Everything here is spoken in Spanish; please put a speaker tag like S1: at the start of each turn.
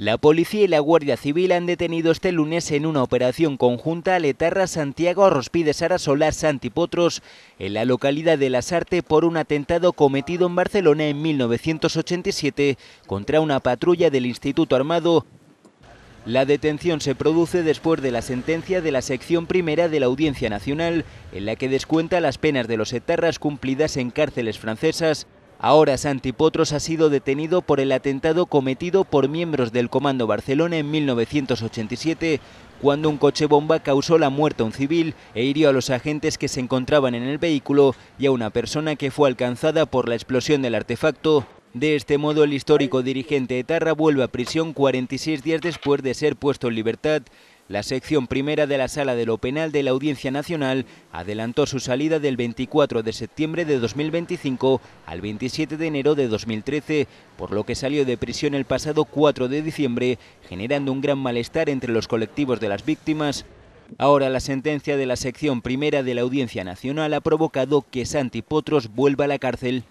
S1: La policía y la Guardia Civil han detenido este lunes en una operación conjunta al Etarra Santiago Arrospides Arasola Santipotros en la localidad de Las Arte por un atentado cometido en Barcelona en 1987 contra una patrulla del Instituto Armado. La detención se produce después de la sentencia de la sección primera de la Audiencia Nacional, en la que descuenta las penas de los etarras cumplidas en cárceles francesas. Ahora Santi Potros ha sido detenido por el atentado cometido por miembros del Comando Barcelona en 1987, cuando un coche bomba causó la muerte a un civil e hirió a los agentes que se encontraban en el vehículo y a una persona que fue alcanzada por la explosión del artefacto. De este modo, el histórico dirigente etarra vuelve a prisión 46 días después de ser puesto en libertad la sección primera de la Sala de lo Penal de la Audiencia Nacional adelantó su salida del 24 de septiembre de 2025 al 27 de enero de 2013, por lo que salió de prisión el pasado 4 de diciembre, generando un gran malestar entre los colectivos de las víctimas. Ahora la sentencia de la sección primera de la Audiencia Nacional ha provocado que Santi Potros vuelva a la cárcel.